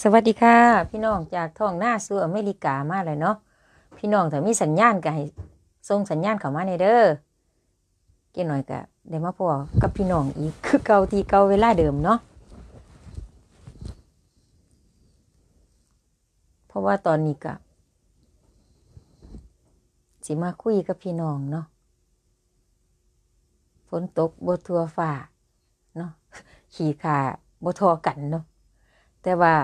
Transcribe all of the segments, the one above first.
สวัสดีค่ะ พี่น้อง จากท้องหน้าสู่อเมริกามาเลยเนาะพี่น้องถ้ามีสัญญาณก็ให้ส่งสัญญาณเข้ามาในเด้อเกี่หน่อยก็เดวมาพอกับพี่น้องอีก คือเก่าทีเก่าเวลาเดิมเนาะเพราะว่าตอนนี้ก็สิมาคุยกับพี่น้องเนาะฝนตกบทัวฝ่าเนาะขี่ขาบทัวกันเนาะแต่ว่า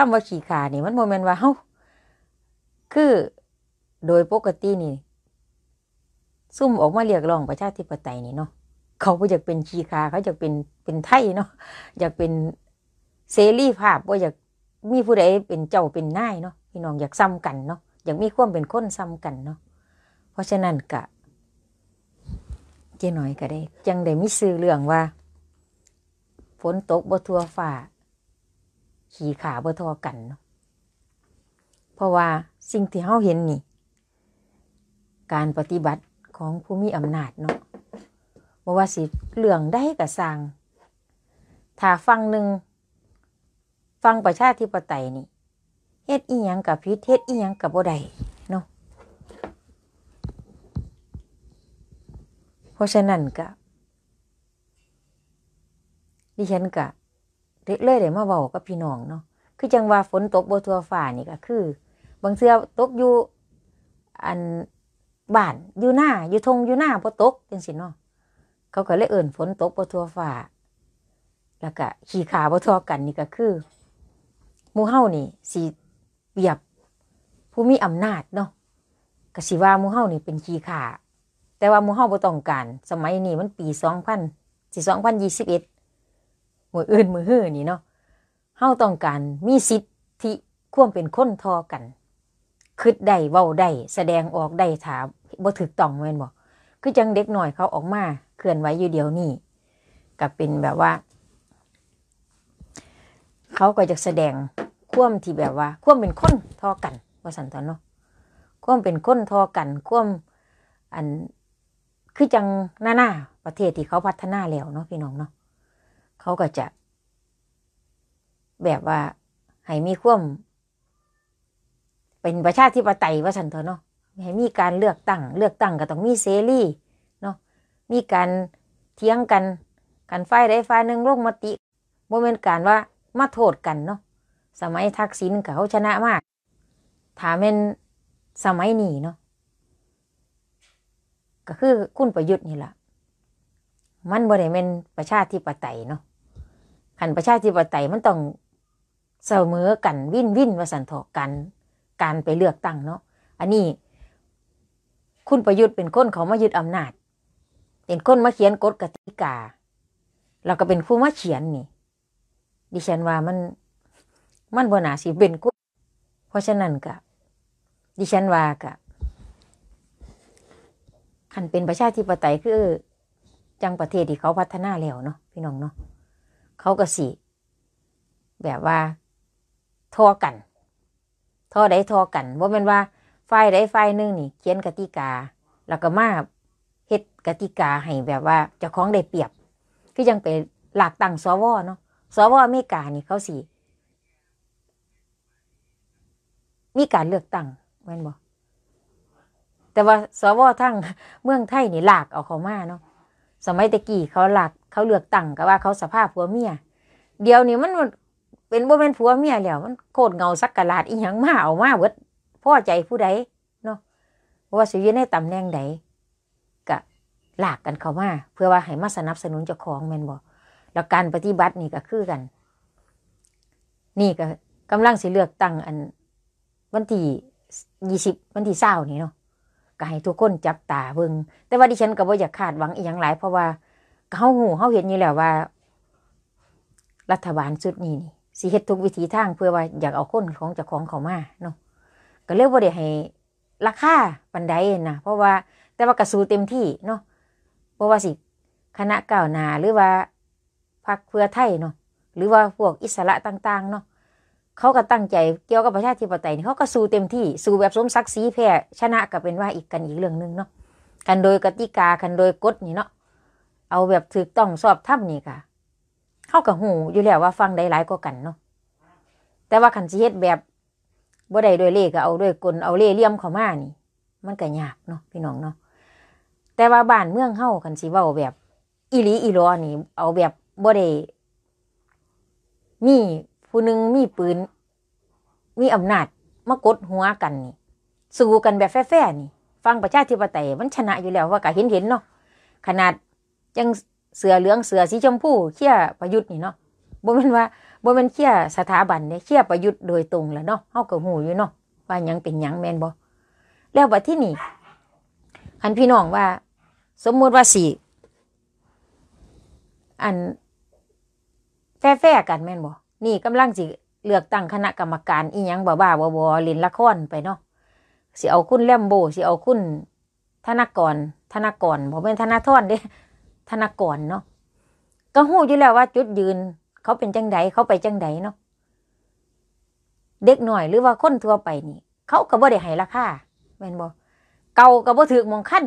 คำว่าขี่ขานี่มันโมเมนต์ว่าเฮาคือโดยปกตินี่ ซุ่มออกมาเรียกร้องประชาธิปไตยนี่เนาะเขาอยากเป็นขี้คาเขาอยากเป็นเป็นไทยเนาะอยากเป็นเสรีภาพว่าอยากมีผู้ใดเป็นเจ้าเป็นนายเนาะพี่น้องอยากซ้ำกันเนาะอยากมีความเป็นคนซ้ำกันเนาะเพราะฉะนั้นกะ เจ๊หน่อยก็ได้จังได้มิซื้อเรื่องว่า ฝนตกบ่ทั่วฟ้าขี่ขาเบอร์ทอกันเนาะ เพราะว่าสิ่งที่เฮาเห็นนี่ การปฏิบัติของผู้มีอำนาจเนาะบอกว่าสิเรื่องได้กับสร้าง ถ้าฟังหนึ่ง ฟังประชาธิปไตยนี่ เฮ็ดอีหยังกับพิษเฮ็ดอีหยังกับบ่ได้เนาะเพราะฉะนั้นก็ดิฉันก็เลยเด้มาเว้ากับพี่น้องเนาะ คือจังว่าฝนตกบ่ทั่วฟ้านี่ก็คือ บางเสื้อตกอยู่อันบ้านอยู่หน้าอยู่ทงอยู่หน้าบ่ตกจังซี่เนาะเขาก็เลยเอิ่นฝนตกบ่ทั่วฟ้าแล้วก็ขี่ขาบ่ทั่วกันนี่ก็คือหมู่เฮานี่สิเปรียบผู้มีอำนาจเนาะก็สิว่าหมู่เฮานี่เป็นขี่ขา แต่ว่าหมู่เฮาบ่ต้องการสมัยนี้มันปี2000สิ2021มืออื่นมือหื้อนี่เนาะ เฮาต้องการมีสิทธิคว่มเป็นคนทอกันคืดได้เว้าได้แสดงออกได้ถามบ่ถึกต้องแม่นบ่คือจังเด็กหน่อยเขาออกมาเคลื่อนไหวอยู่เดียวนี่ก็เป็นแบบว่า เขาก็จะแสดงควมที่แบบว่า ควมเป็นคนทอกันว่าสันตอนเนาะควมเป็นคนทอกัน ควมอันคือจังหน้าหน้าประเทศที่เขาพัฒนาแล้วเนาะพี่น้องเนาะเขาก็จะแบบว่าให้มีควมเป็นประชาธิปไตยว่าสันเถอะเนาะให้มีการเลือกตั้งเลือกตั้งก็ต้องมีเสรีเนาะมีการเทียงกัน กันไฟได้ไฟหนึ่งโลกมติโมเมนต์การว่ามาโทษกันเนาะสมัยทักษิณเขาชนะมากถามเป็นสมัยนี้เนาะก็คือคุณประยุทธ์นี่แหละมันบริเวณประชาธิปไตยเนาะขันประชาธิปไตยมันต้องเสมอกันวินวินว่าสันทอกันการไปเลือกตั้งเนาะอันนี้คุณประยุทธ์เป็นคนเขามายึดอำนาจ เป็นคนมาเขียนกฎกติกาเราก็เป็นผู้มาเขียนนี่ดิฉันว่ามัน มันบนาสิเป็นกุเพราะฉะนั้นกะดิฉันว่ากะขันเป็นประชาธิปไตยคือ จังประเทศที่เขาพัฒนาแล้วเนาะพี่น้องเนาะเขาก็สีแบบว่าทอกัน ทอได้ทอกันว่าเป็นว่าฝ่ายดฝ่ายหนึ่งนี่ เขียนกติกา แล้วก็มาเฮ็ดกติกาให้แบบว่าเจ้าของได้เปรียบ คือยังไปหลักตั้งสวเนาะสวอเมริกานี่เขาสิมีการเลือกตั้งแม่นบอแต่ว่าสวทั้งเมืองไทยนี่หลากเอาเขามาเนาะสมัยตะกี้ เขาหลากเขาเลือกตั้งก็ว่าเขาสภาพผัวเมีย เดี๋ยวนี้มันเป็นบ่เป็นผัวเมียแล้วมัน โคตรเงาสักกะลาดอีหยังมาเอามาเวิดพ่อใจผู้ใดเนาะว่าสิอยู่ในตำแหน่งใดก็หลากกันเข้ามา เพื่อว่าให้มาสนับสนุนเจ้าของแม่นบ่แล้วการปฏิบัตินี่ก็คือกัน นี่ก็กำลังสิเลือกตั้งอันวันที่ยี่สิบวันที่เศร้านี่เนาะก็ให้ทุกคนจับตาเบิงแต่ว่าดิฉันก็บ่อยากคาดหวังอีหยังหลาย เพราะว่าเขาหูเขาเห็นนี่แหละว่ารัฐบาลชุดนี้นี่สิเฮ็ดทุกวิธีทางเพื่อว่าอยากเอาคนของจากของเขามาเนาะก็เรียกว่าเดี๋ยวให้ราคาปันไดนะเพราะว่าแต่ว่ากระสูเต็มที่เนาะเพราะว่าสิคณะก่าวหนาหรือว่าพรรคเพื่อไทยเนาะหรือว่าพวกอิสระต่างๆเนาะเขาก็ตั้งใจเกี่ยวกับประชาธิปไตยเขาก็สู้เต็มที่สู้แบบสมศักดิ์ศรีแพ้ชนะก็เป็นว่าอีกกันอีกเรื่องนึงเนาะกันโดยกติกากันโดยกฎนี่เนาะเอาแบบถือต้องสอบทับนี่ค่ะเข้ากับหูอยู่แล้วว่า ฟังได้หลายกว่ากันเนาะแต่ว่าขันสิเฮ็ดแบบบ่ได้ด้วยเลขก็เอาด้วยกลเอาเล่เลี่ยมเข้ามานี่ มันก็ยากเนาะพี่น้องเนาะแต่ว่าบ้านเมืองเข้ากันสิเว้าแบบอีหลีอีรอนี่ เอาแบบบ่ได้มีผู้หนึ่งมีปืนมีอำนาจมากดหัวกันนี่ สู้กันแบบแฟ่ๆนี่ ฟังประชาธิปไตยมันชนะอยู่แล้วว่าก็เห็นๆเนาะขนาดจังเสือเหลืองเสือสีชมพูเขี่ยประยุทธ์นี่เนาะบ่แม่นว่าบ่แม่นเขี่ยสถาบันเนี่ยเขี่ยประยุทธ์โดยตรงแล้วเนาะเฮาก็หูอยู่เนาะว่าหยังเป็นหยังแม่นบ่แล้วว่าที่นี่อันพี่น้องว่า สมมุติว่าสิอันแฟรๆกันแม่นบ่นี่ กำลังสิเลือกตั้งคณะกรรมการ อีหยังบ้าบ่าบอเล่นละครไปเนาะสิเอาคุณแลมโบสิเอาคุณธนกรธนกรบอกเป็นธนาทอนเด้ธนกรเนาะ ก็หู้อยู่แล้วว่า จุดยืน เขาเป็นจังไดเขาไปจังไดเนาะ เด็กหน่อย หรือว่าคนทั่วไปนี่ เขาก็บ่ได้ให้ราคาแม่นบกเก่า ก็บ่ถือมองขั้น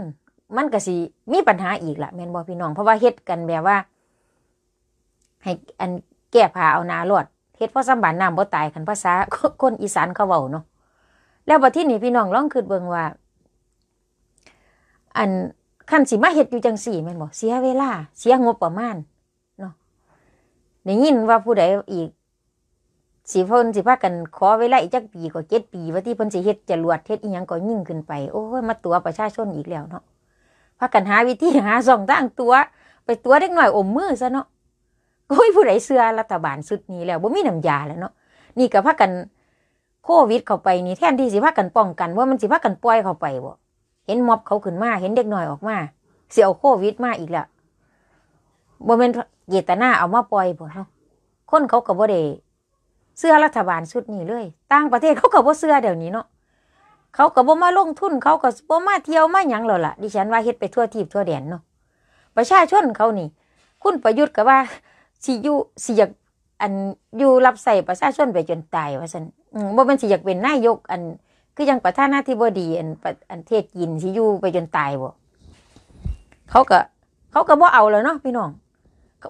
มันก็สิ มีปัญหาอีกละแม่นบ่พี่น้อง เพราะว่าเฮ็ดกันแบบว่า ให้อันแก้ผ้าเอานาลอดเฮ็ดเพราะสมบัติน้ำบ่ตายคันภาษา คนอีสานเขาเว้าเนาะแล้วบัที่นี่พี่น้องลองคิดเบิ่งว่า อันขันสิมาเห็ดอยู่จังสี่แม่นบอกเสียเวลาเสียงบประมาณเนาะ ได้ยินว่าผู้ใดอีกสีเพิ่นสิพากันขอเวลาอีกจักปีกว่าเจ็ดปีว่าที่เพิ่นสิเฮ็ดจรวดเฮ็ดอีหยังก็ยิ่งขึ้นไป โอ้ยมาตัวประชาชนอีกแล้วเนาะพากันหาวิธีหาส่องตั้งตัว ไปตัวเด็กหน่อยอมมือซะเนาะ โอ้ยผู้ใดเสื้อรัฐบาลสุดนี้แล้วบ่มีน้ำยาแล้วเนาะ นี่ก็พากันโควิดเข้าไปนี่แทนที่สิพากันป้องกัน ว่ามันสิพากันปล่อยเข้าไปบ่เห็นม็อบเขาขึ้นมา เห็นเด็กหน่อยออกมา เสี่ยวโควิดมาอีกละวบมเป็นเจตนาเอามาปล่อยบ่เนาะคนเขากับบ่ได้เสื้อรัฐบาลชุดนี้เลยต่างประเทศเขากับบ่เสื้อเดี๋ยวนี้เนาะ เขากับบ่มาลงทุน เขากับบ่มาเที่ยวมาหยังหรอล่ะ ดิฉันว่าเฮ็ดไปทั่วทีบทั่วแดนเนาะ ประชาชนเขานี่ คุณประยุทธ์ก็ว่าสิอยู่สิอยากอันอยู่รับใส่ประชาชนไปจนตายว่าซั่นบ่แม่นสิอยากเป็นนายกอันคือยังประธานาธิบดี อันอันเทศกินสิอยู่ไปจนตายบ่ เขาก็ เขาก็บ่เอาแล้วเนาะพี่น้อง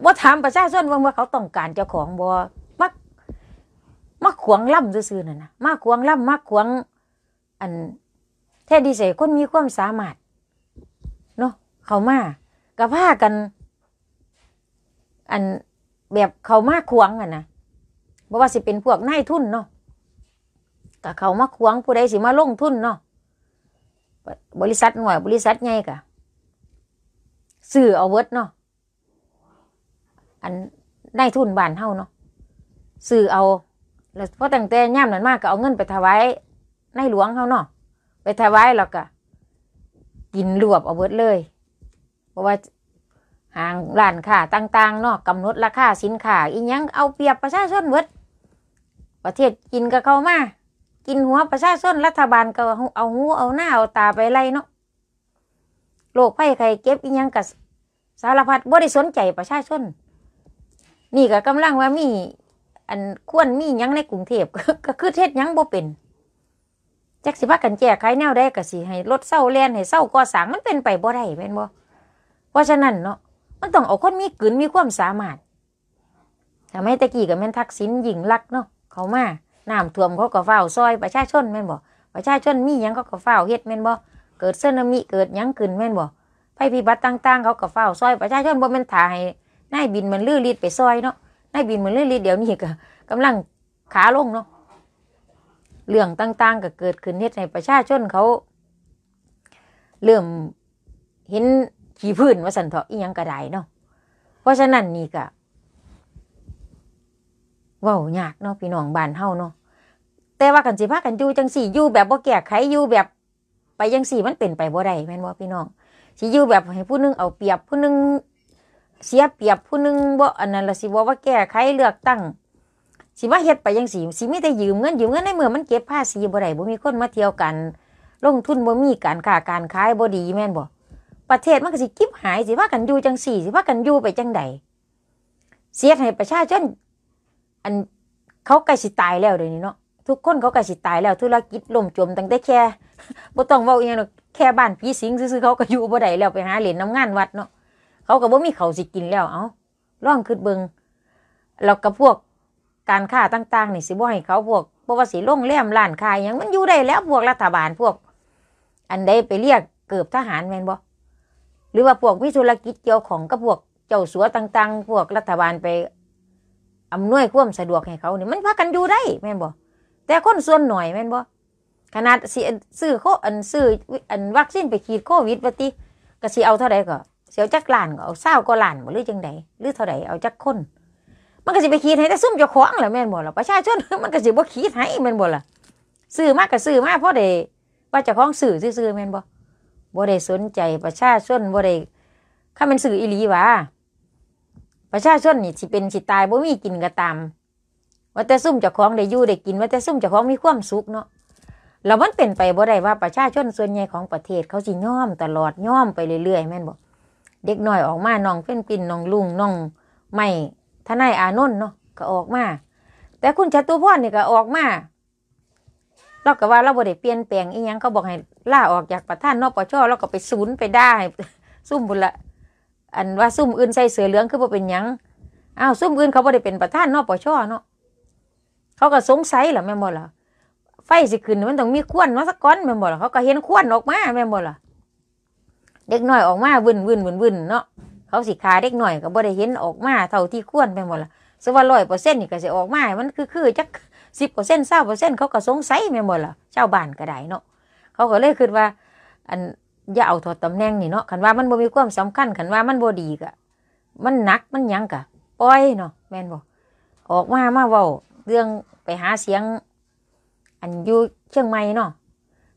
บ่ถามประชาชนว่าว่าเขาต้องการเจ้าของบ่มักมักขวงล่ำซื่อๆนั่นนะมักขวงล่ำมักขวง อัน แท้ดีเสคนมีความสามารถเนาะเขามากระพากัน อันแบบเขามากขวงอ่ะนะบ่ว่าสิเป็นพวกนายทุนเนาะก็เขามาขวงผู้ใดสิมาลงทุนเนาะบริษัทหน่วยบริษัทใหญ่กะสื่อเอาเวิร์ดเนาะอันได้ทุนบานเท่าเนาะสื่อเอา แล้วพอต่งแต่ย่ำนั้นมากก็เอาเงินไปถวายในหลวงเขาเนาะไปถวายแล้วก็กินรวบเอาเวิร์ดเลยเพราะว่าห่างร้านค่าต่างๆเนาะกำหนดราคาสินค้า อีกยังเอาเปรียบประชาชนเวิร์ดประเทศกินกับเขามากินหัวประชาชนรัฐบาลก็เอาหูเอาหน้าเอาตาไปไล่เนาะโลกไข่ไขรเก็บอีหยังกับสารพัดบ่ได้สนใจประชาชน นี่ก็กำลังว่ามี อันควรมีหยังในกรุงเทพก็คือเทศหยังบ่เป็นจักสิพากันแจกไขแนวได้ก็สิ ให้รถเศร้าแล่นให้เศร้าก่อสร้างมันเป็นไปบ่ได้แม่นบ่เพราะฉะนั้นเนาะมันต้องเอาคนมีกลืนมีความสามารถทำไมตะกี้กับแม่นทักษิณหญิงรักเนาะเขามาน้ำท่วมเขาก็เฝ้า ซอยประชาชนแม่นบ่ประชาชนมีหยังเขาก็เฝ้าเฮ็ดแม่นบ่เกิดสึนามิเกิดหยังขึ้นแม่นบ่ภัยพิบัติต่างๆเขาก็เฝ้า ซอยประชาชนบ่แม่นถ่ายนายบินมันลื้อลีดไปซอยเนาะนายบินมันลื้อลีดเดี๋ยวนี้ก็กำลังขาลงเนาะเรื่องต่างๆก็เกิดขึ้นเฮ็ดให้ประชาชนเขา เริ่มเห็นขี้พื้นว่าสันเถาะอียังกระไดเนาะเพราะฉะนั้นนี่ก็ว้ายากเนาะพี่น้องบ้านเฮาเนาะแต่ว่ากันสิพากันอยู่จังสี่อยู่แบบบ่แก้ไขอยู่แบบไปยังสี่มันเป็นไปบ่ได้แม่นบ่พี่น้องสิอยู่แบบให้ผู้นึงเอาเปรียบผู้นึงเสียเปรียบผู้นึงบ่อันนั้นละสิบ่ว่าแก้ไขเลือกตั้งสิมาเฮ็ดไปยังสี่สิมีแต่ยืมเงินยืมเงินในเมื่อมันเก็บภาษีบ่ได้บ่มีคนมาเที่ยวกัน ลงทุนบ่มีการค้าการขายบ่ดีแม่นบ่ประเทศมันก็สิกิบหายสิว่ากันอยู่จังสี่สิว่ากันอยู่ไปจังใดเสียให้ประชาชนอันเขาใกล้สิตายแล้วเดี๋ยวนี้เนาะทุกคนเขาก็สิตายแล้ว ธุรกิจล่มจมตั้งแต่แค่บ่ต้องเว้าอีหยังหรอกแค่บ้านผีสิงซื่อๆเขาก็อยู่บ่ได้แล้วไปหาเหรียญน้ำงานวัดเนาะ เขาก็บ่มีเขาสิกินแล้วเอ้าล่องคิดเบิงแล้วก็พวกการค้าต่างๆนี่สิบ่ให้เขาพวกบ่ว่าสิโรงแรมร้านค้าอย่างมันอยู่ได้แล้วพวกรัฐบาลพวก อันใดไปเรียกเกือบทหารแม่นบ่หรือว่าพวกวิธุรกิจเกี่ยวของกับพวกเจ้าสัวต่าง ๆ พวกรัฐบาลไปอำนวยความสะดวกให้เขาเนี่ยมันพากันอยู่ได้แม่นบอกแต่คนส่วนหน่อยแม่นบ่ ขนาดสิซื้อโคอันซื้ออันวัคซีนไปขีดโควิดว่าติก็สิเอาเท่าใดก็เสียวจักล้านก็เอาเศร้าก็ล้านบ่หรือจังใดหรือเท่าใดเอาจักคน มันก็สิไปขีดให้แต่ซุ่มเจ้าของแหละแม่นบ่ล่ะประชาชนมันก็สิบ่ขีดให้แม่นบ่ล่ะซื้อมากก็ซื้อมากเพราะได้ว่าเจ้าของซื้อซื่อแม่นบ่ บ่ได้สนใจประชาชนบ่ได้ข้ามันสื่ออีหลีวาประชาชนนี่สิเป็นสิตายบ่มีกินก็ตามว่าแต่ซุ่มจ้าของได้ยู่ได้กินว่าแต่ซุ่มจ้าของมีความสุขเนาะแล้วมันเป็นไปบ่ได้ว่าประชาชนส่วนใหญ่ของประเทศเขาสิย่อมตลอดย่อมไปเรื่อยๆแม่นบอกเด็กน้อยออกมาน้องเพ่นปินน้องลุงน้องไม่ทนายอานนท์เนาะก็ออกมาแต่คุณชัตุพ่อนี่ก็ออกมาเราก็ว่าเราบ่ได้เปลี่ยนแปลงอีหยังเขาบอกให้ล่าออกจากประธานนปชเราก็ไปศูนย์ไปได้ซุ่มบุญละอันว่าซุ่มอื่นใส่เสือเหลืองคือบ่เป็นหยังอ้าวซุ่มอื่นเขาบ่ได้เป็นประธานนปชเนาะเขาก็สงสัยหรอแม่บมดล่ะ ไฟสิขึ้นมันต้องมีควนมาสักก้อนแม่บมดล่ะเขาก็เห็นขวันออกมาแม่บมดล่ะ เด็กน้อยออกมาวุ่นวุ่นวุ่นวุ่นเนาะเขาสิขาเด็กหน่อยก็บ่ได้เห็นออกมาเท่าที่ควแม่บมดล่ะสว่าร้อยเปอร์เซ็นต์นี่ก็สิออกมามันคือคือจักสิบเปอร์เซ็นต์เศร้าเปอร์เซ็นต์เขาก็สงสัยแม่บมดล่ะชาวบ้านก็ได้เนาะเขาก็เลยคิดว่า อันอย่าเอาถอดตำแหน่งนี่เนาะขันว่ามันบ่มีความสำคัญขันว่ามันบ่ดีกะ มันหนักมันยังกะปล่อยเนาะแม่นบ่ออกมามาเว้าเรื่องไปหาเสียงอันอยู่เชียงใหม่เนาะ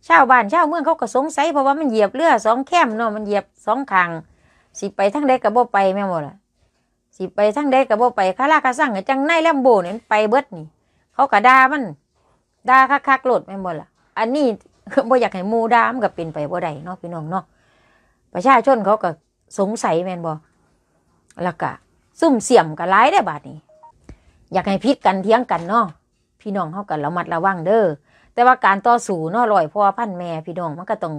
ชาวบ้านชาวเมืองเขาก็สงสัย เพราะว่ามันเหยียบเรือสองแคมเนาะมันเหยียบสองขังสิไปทั้งใดกับบ่ไปแม่หมดล่ะสิไปทั้งใดกับบ่ไปข้าราชการสั่งจังไนแลมโบเนี่ยไปเบิดนี่ เขาก็ด่ามันด่าคักๆโหลดแม่หมดล่ะ อันนี้บ่อยากให้มูด่ามันก็เป็นไปบ่ได้เนาะพี่น้องเนาะประชาชนเขาก็สงสัยแม่นบ่แล้วก็ซุ่มเสี่ยมกบร้ายได้บาดนี้ อยากให้พิษกันเทียงกันเนาะพี่น้องเฮากันระมัดระวังเด้อ แต่ว่าการต่อสู้เนาะลอยพ่อพันแม่พี่น้องมันก็ต้อง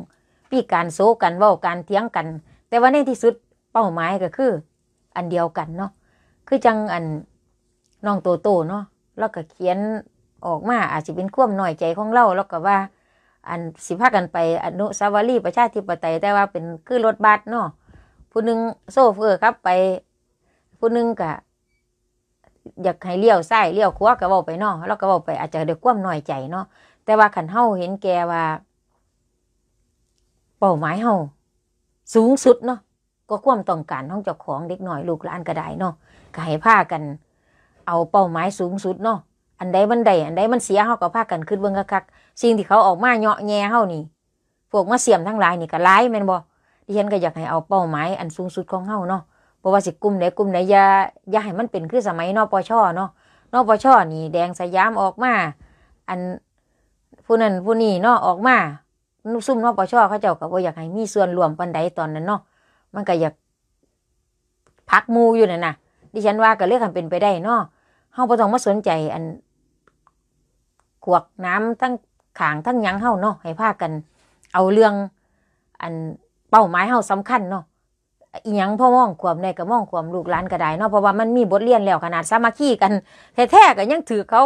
ปีการโซกันเว้าการเถียงกัน แต่ว่าในที่สุดเป้าหมายก็คือ อันเดียวกันเนาะ คือจังอันน้องโตโตเนาะแล้วก็เขียนออกมาอาจจะเป็นความหน่อยใจของเราแล้วก็ว่า อันสิพากันไปอนุสาวรีย์ประชาธิปไตย แต่ว่าเป็นคือรถบัสเนาะ ผู้หนึ่งโซเฟอร์ครับไปผู้หนึ่งกะอยากให้เลี้ยวซ้าเลี้ยวขวาก็บอกไปเนาะแล้วก็บอกไปอาจจะเดือดกว้มหน่อยใจเนาะแต่ว่าขันเฮาเห็นแกว่า เป่าหมายเฮาสูงสุดเนาะก็ความต้องการของเจ้าของเด็กหน่อยลูกหลานก็ได้เนาะก็ให้ผ้ากัน เอาเป้าหมายสูงสุดเนาะอันใดมันใดอันใดมันเสียเฮาก็ผ้ากันขึ้นเบื้องคักสิ่งที่เขาออกมาเงาะแง่เฮานี่ พวกมาเสียมทั้งหลายนี่ก็ร้ายแม่นบ่ดิฉันก็อยากให้เอาเป้าหมายอันสูงสุดของเฮาเนาะาะว่าสิกลุ่มไหนกลุ่มไหนอย่าอย่าให้มันเป็นคือสมัยนปชเนาะนปชนี่แดงสยามออกมา อันผู้นั้นผู้นี้เนาะออกมาซุ่มนปชเขาเจ้าก็บ่อยากให้ มีส่วนรวมปันใดตอนนั้นเนาะมันก็อยากพักมูอยู่น่ะนะดิฉันว่าก็เลือกมันเป็นไปได้เนาะเฮาบ่ต้องมาสนใจ อันขวกน้ำทั้งขางทั้งยังเฮาเนาะให้พากัน เอาเรื่อง อันเป้าหมายเฮาสำคัญเนาะอีหยังพ่อมองขวมในก็มองขวมลูกหลานก็ได้เนาะเพราะว่ามันมีบทเรียนแล้วขนาดสามัคคีกัน แท้ๆก็ยังถือเขา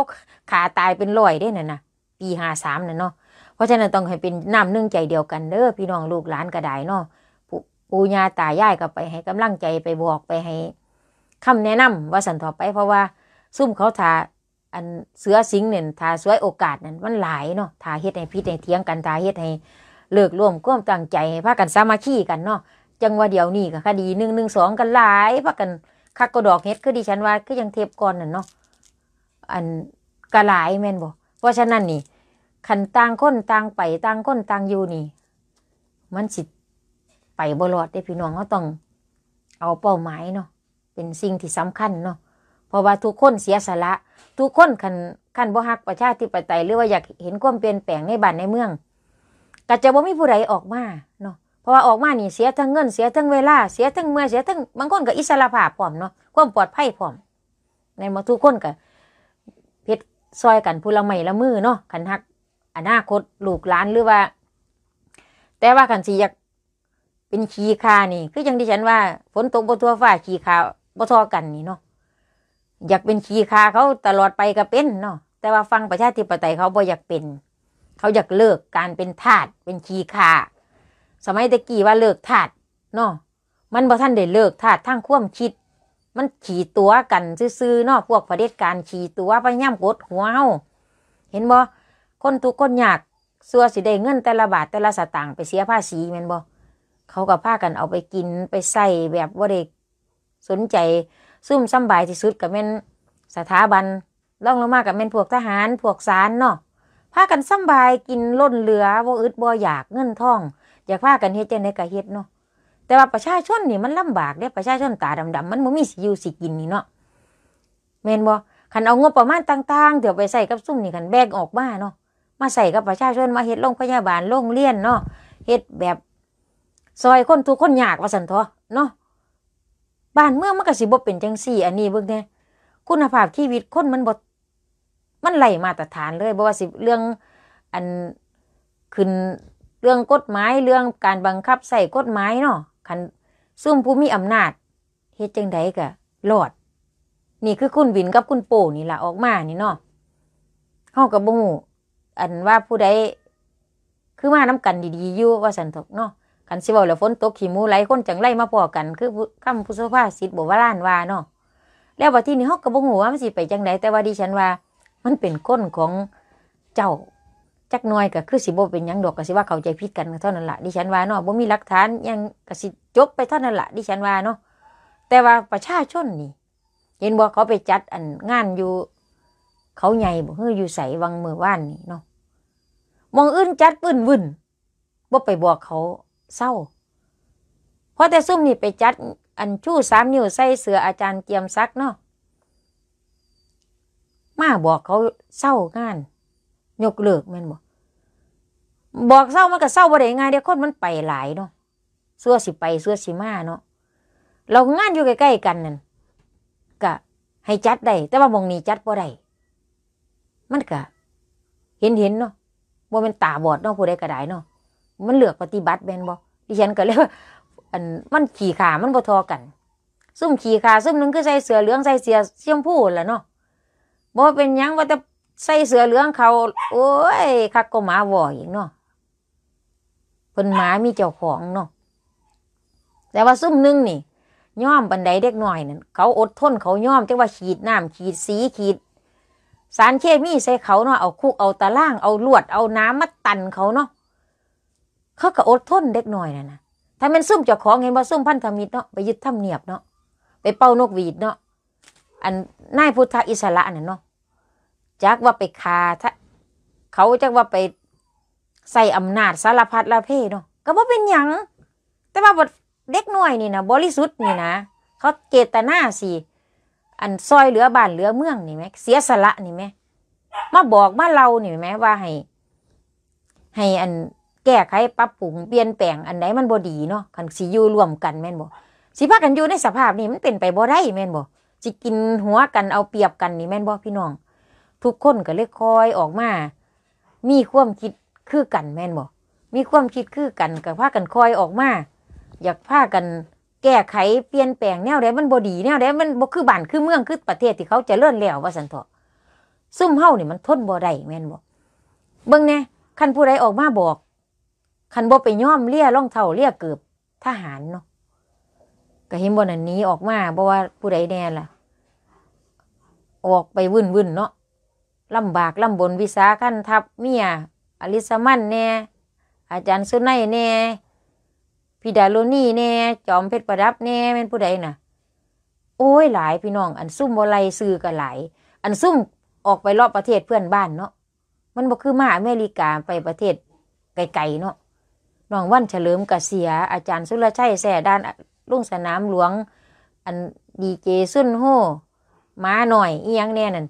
ขาตายเป็นลอยได้น่ะนะปีห้าสามน่ะเนาะเพราะฉะนั้นต้องให้เป็นน้ำนึ่งใจเดียวกันเด้อพี่น้องลูกหลานก็ได้เนาะปู่ย่าตายายก็ไปให้กำลังใจไปบอกไปให้คำแนะนำว่าสันต่อไปเพราะว่า ซุ่มเขาทาอันเสือสิงเนี่ยทาสวยโอกาสนั้นมันหลายเนาะทาเฮ็ดให้พิษในเทียงกันทาเฮ็ดให้เลิกร่วมก้มตั้งใจให้พากันสามัคคีกันเนาะจังว่าเดี๋ยวนี้ก็คดีหนึ่งหนึ่งสองกันหลายพักกันคักกระดอกเฮ็ดคือดิฉันว่าก็ยังเทปก่อนน่ะเนาะอันกระหลายแม่นบ่เพราะฉะนั้นนี่ขันต่างคนต่างไป ต่างคนต่างอยู่นี่ มันสิไปบรอดได้พี่น้องเขาต้อง เอาเป้าหมายเนาะเป็นสิ่งที่สำคัญเนาะเพราะว่าทุกคนเสียสละทุกคนขันขันบ่ฮักประชาธิปไตยหรือว่าอยากเห็นความเปลี่ยนแปลงในบ้านในเมืองก็จะบ่มีผู้ใดออกมาเนาะราะว่าออกมา นี่เสียทั้งเงิน เสีย ทั้งเวลาเสียทั้งเมื่อเสียทั้ง บางคนก็อิสระภาพพร้อม เนาะความปลอดภัยพร้อม ในมาทุกคน ก็ เพชรซอยกันพูละไม่ละมือเนาะขันหักอนาคตลูกหลานหรือว่า แต่ว่ากันสิอยาก เป็นขี้คานี่ คือยังที่ฉันว่า ฝนตกบนทัวฟ้าขี้คาบ่ทอกันนี่เนาะอยากเป็นขี้คาเขาตลอดไปก็เป็น เนาะแต่ว่าฟังประชาธิปไตยเขาบ่อยากเป็น เขาอยากเลิกการเป็นทาสเป็นขี้คาสมัยตะกี้ว่าเลิกถาดเนาะ มันบ่ท่านได้เลิกถาดทั้งควมคิด มันขี่ตัวกันซื่อๆเนาะ พวกประเด็จการขี่ตัวไปย่ำกด หัวเฮาเห็นบ่ คนทุกคนอยากสัวสิได้เงินแต่ละบาทแต่ละสตางค์ไปเสียภาษีแม่นบ่ เขาก็พากันเอาไปกินไปใส่แบบว่าเด็ก สนใจซุ่มซ้ำบายที่สุดกับแม่นสถาบันล่องลงมากับแม่นพวกทหารพวกสารเนาะพากันซ้ำบายกินล้นเหลือว่าอึดบ่อยากเงินท่องอยากพากันเฮ็ดจังได้ก็เฮ็ดเนาะแต่ว่าประชาชนนี่มันลำบากเด้ประชาชนตาดำๆมันบ่มีสิอยู่สิ กินนี่เนาะแม่นบ่คันเอางบประมาณต่างๆเดี๋ยวไปใส่กับซุ่มนี่คันแบกออกมาเนาะมาใส่กับประชาชนมาเฮ็ดโรงพยาบาลโรงเรียนเนาะเฮ็ดแบบซอยคนทุกคนยากว่าซั่นเถาะเนาะบ้านเมืองมันก็สิบ่เป็นจังซี่ อันนี้เบิ่งแน่คุณภาพชีวิตคนมันบ่มันไหลมาตรฐานเลยบ่ว่าสิเรื่องอันขึ้นเรื่องกฎหมายเรื่องการบังคับใส่กฎหมายเนาะคันซุ่มผู้มีอำนาจเฮ็ดจังไดกะหลอด นี่คือคุณวินกับคุณโป้นี่ล่ะ ออกมานี่เนาะเฮากับบ่ฮู้อันว่าผู้ใดคือมานำกันดีๆอยู่ว่าสันทกเนาะกันสิเว้าแล้วฝนตกขี้มูไหลคนจังไล่มาพอกันคือคำผู้สุภาษิตบอกว่าล้านว่าเนาะแล้วว่าที่นี่เฮาก็บ่ฮู้ว่ามันสิไปจังไดแต่ว่าดิฉันว่า มันเป็นก้นของเจ้าจักหน่อยก็คือสิบ่เป็นยังดอกก็สิว่าเขาใจผิดกันเท่านั้นละดิฉันว่าเนาะบ่มีหลักฐานยังก็สิจบไปเท่านั้นละดิฉันว่าเนาะแต่ว่าประชาชนนี่ เห็นบ่เขาไปจัดอันงานอยู่ เขาใหญ่บ่คืออยู่ใสวังมือว่านนี่เนาะมองอื่นจัดปืนวุ่นบ่ไปบอกเขาเศร้าเพราะแต่ซุ่มนี่ไปจัด อันชู้สามนิ้วใส่เสืออาจารย์เกียมซักเนาะมาบอกเขาเศร้างาน ยกเลิกแม่นบอกบอกเศร้ามันก็เศร้าบ่ได้ง่ายเดี๋ยวคนมันไปหลายเนาะเสื้อสิไปเสื้อสิมาเนาะเรางานอยู่ใกล้ๆกันนั่นก็ให้จัดได้แต่ว่ามองนี้จัดบ่ได้มันก็เห็นเห็นเนาะบ่เป็นตาบอดเนาะผู้ใดก็ได้เนาะมันเลือกปฏิบัติแม่นบ่ดิฉันก็เลยว่าอันมันขี่ขามันบ่ทอกันซุ่มขี่ขาซุ่มนึงคือใส่เสือเหลืองใส่เสือเสียมพูล่ะเนาะบ่เป็นหยังว่าแต่ใส่เสือเหลืองเขาโอ้ย คักก็หมาว่ออีกเนาะเป็นหมามีเจ้าของเนาะแต่ว่าซุ่มนึงนี่ย่อมบันไดเด็กหน่อยนั่นเขาอดทนเขาย่อมจังว่าขีดน้ำขีดสีขีด สารเคมีใส่เขาเนาะเอาคุกเอาตะล่าง เอาลวด เอาน้ำมาตันเขาเนาะเขาก็อดทนเด็กหน่อยนั่นนะถ้ามันซุ่มเจ้าของเห็นว่าซุ่มพันธมิตรเนาะไปยึดถ้ำเนียบเนาะไปเป่านกหวีดเนาะอันนายพุทธอิสระน่ะเนาะจักว่าไปคาถ้าเขาจักว่าไปใส่อำนาจสารพัดละเพเนาะก็บ่เป็นหยัง แต่ว่าบทเด็กน้อยนี่นะบริสุทธิ์นี่นะเขาเจตนาสิอันซอย เหลือบ้าน เหลือเมืองนี่ไหม เสียสละนี่ไหมมาบอกมาเรานี่ไหม ว่าให้ ให้อันแก้ ไขปรับปรุง เปลี่ยนแปลง อันไหนมันบ่ดีเนาะขันสิอยู่ร่วมกัน แม่นบ่สิพากันอยู่ในสภาพนี้มันเป็นไปบ่ได้แม่นบ่สิกินหัวกันเอาเปรียบกันนี่แม่นบ่พี่น้องทุกคนก็เลยคอยออกมา มีความคิดคือกันแม่นบ่มีความคิดคือกันกับพากันคอยออกมา อยากพากัน แก้ไขเปลี่ยนแปลงแนวใดมันบดีแนวใดมันบ่คือบ้านคือเมืองคือประเทศที่เขาจะเลื่อนแล้วว่าสันเถาะซุ่มเฮานี่มันทนบ่ได้แม่นบ่เบิ่งแน่คันผู้ใดออกมาบอกคันบ่ไปย่อมเลี่ยร่องเท่าเลี่ยเกือบทหารเนาะก็เห็นบ่นันนี้ออกมาบ่ว่า ผู้ใดแน่ล่ะ ออกไปวุ่นวุ่นเนาะลำบากลำบนวิสาขันทับเมียอลิสมันเน่ อาจารย์สุนัยเน่พี่ดาโลนี่เน่ จอมเพชรประดับเน่เป็นผู้ใดน่ะ โอ้ย หลายพี่น้อง อันซุ่มบอไลซื้อกันหลาย อันซุ่มออกไปรอบประเทศเพื่อนบ้านเนาะ มันบอกคือมาอเมริกาไปประเทศไกลๆเนาะ น้องวันเฉลิมกเสีย อาจารย์สุรชัยแส่ด้านลุงสนามหลวง อันดีเจสุนโฮมาหน่อยเอียงแน่นั่น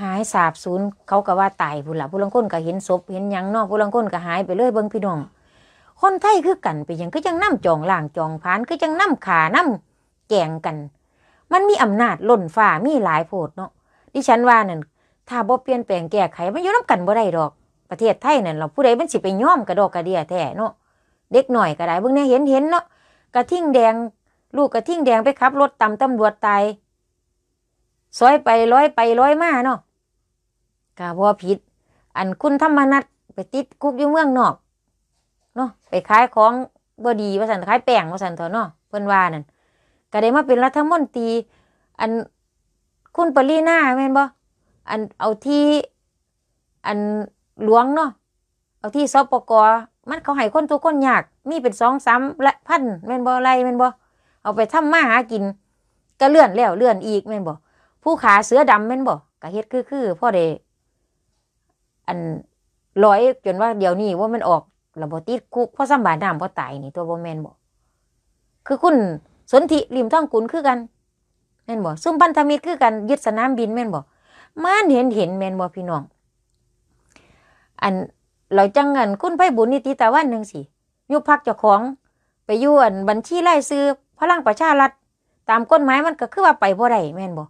หายสาบสูญเขาก็ว่าตายผู้ละผู้ลังคนก็เห็นศพเห็นยังนอกผู้ลังคนก็หายไปเลยเบิ้งพี่น้อง คนไทยคือกันไปยังก็ยังนั่มจองล่างจองผานก็ยังนั่มขานั่มแกงกัน มันมีอำนาจล้นฝ่ามีหลายโพดเนาะดิฉันว่านั่นถ้าบ่เปลี่ยนแปลงแก้ไขมันอยู่น้ากันบ่ได้ดอกประเทศไทย นั่นเราผู้ใดมันสิไปย่อมกระดอกกระเดียแท้เนาะเด็กหน่อยก็ได้เบิ่งเนี่ยเห็นเห็นเนาะกระทิ่งแดงลูกกระทิ่งแดงไปขับรถตำตำรวจตายซอยไปร้อยไปร้อยมาเนาะกะบ่ผิด อันคุณธรรมนัดไปติดคุกอยู่เมืองนอก เนาะไปขายของบอดีว่าสันขายแป้งว่าสันเถอะเนาะเพิ่นว่านั่นก็ได้มาเป็นรัฐมนตรี อันคุณปรีนาแม่นบ่ อันเอาที่ อันหลวงเนาะ เอาที่สปกมันเขาให้คนทุกคนยากมีเป็นสองสามละพันแม่นบ่ไรแม่นบ่ เอาไปทำมาหากิน ก็เลื่อนแล้วเลื่อนอีกแม่นบ่ผู้ขาเสือดำแม่นบอกกะเฮ็ดคือคือพ่อเดอันลอยจนว่าเดี๋ยวนี้ว่ามันออกระบบติดคุกพ่อสับาดน้ำพ่อตายนี่ตัวบ่แม่นบอกคือคุณสนธิริมท่องกุลคือกันแม่นบอกซุ่มพันธมิตรคือกันยึดสนามบินแม่นบอกมันเห็นเห็นแม่นบอกพี่น้องอันเราจังเงินคุณไพ่บุญนิติตะวันหนึ่งสิยุบพักเจ้าของไปยุ่นบัญชีไล่ซื้อพลังประชารัฐตามกฎหมายมันก็คือว่าไปบ่ได้แม่นบอก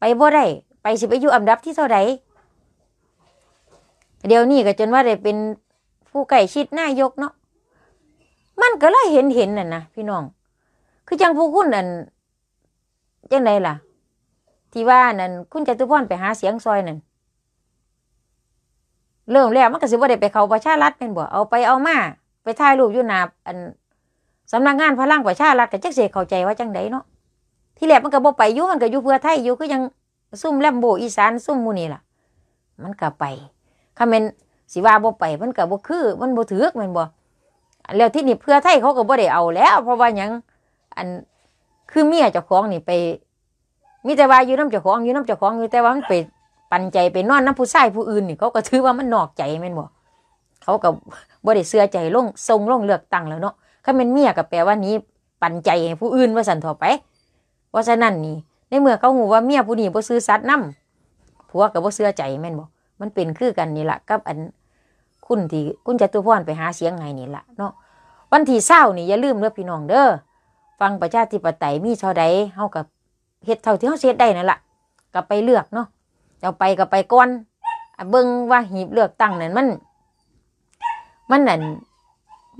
ไปบ่ได้ไปสิไปอยู่อันดับที่เท่าไรเดี๋ยวนี้ก็จนว่าได้เป็น ผู้ใกล้ชิดนายกเนาะมันก็เลยเห็นเห็นน่ะนะพี่น้อง คือจังผู้คุณนั่นจังไดล่ะ ที่ว่านั่นคุณจตุพรไปหาเสียงซอยนั่น เริ่มแล้วมันก็สิบ่าได้ไปเขาประชารัฐเป็นบ่เอาไปเอามา ไปถ่ายรูปอยู่หนาอันสำนักงานพลังประชารัฐก็จักเสยเข้าใจว่าจังไดเนาะที่แรกมันก็บ่ไปอยู่มันก็อยู่เพื่อไทยอยู่ก็ยังซุ่มแลมโบอีสานซุ่มมูนี่ล่ะ มันก็ไปคาเมนสิว่าบอไปมันก็บอคือมันบอถือมันบ่ แล้วที่นี่เพื่อไทยเขาก็บอได้เอาแล้ว เพราะว่ายังอันคือเมียเจ้าของนี่ไปมีแต่ว่าอยู่น้ำเจ้าของอยู่น้ำเจ้าของอยู่แต่ว่ามันไปปันใจไปนอนน้ำผู้ชายผู้อื่นนี่เขาก็ถือว่ามันนอกใจมันบ่ เขาก็บบไดเสื้อใจลงทรงลงเลือกตั้งแล้วเนาะเ้าเป็นเมียกับแปลว่านี้ปันใจผู้อื่นว่าสันทอไปว่าฉะนั้นนี่ ในเมื่อเขาหูว่าเมียผู้นี้บ่ซื้อสัตว์นำผัวกับบ่เสื้อใจแม่นบ่มันเป็นคือกันนี่แหละกับอันคุณที่คุณจะตัวพ่อไปหาเสียงไงนี่แหละเนาะ วันที่เศร้านี่อย่าลืมเด้อพี่น้องเด้อ ฟังประชาธิปไตยมีชาวใดเฮากับเฮ็ดเท่าที่เฮาเฮ็ดได้นั่นละก็ไปเลือกเนาะเอาไปก็ไปก่อนเบิ่งว่าหีบเลือกตั้งนั่นมัน มันนั่น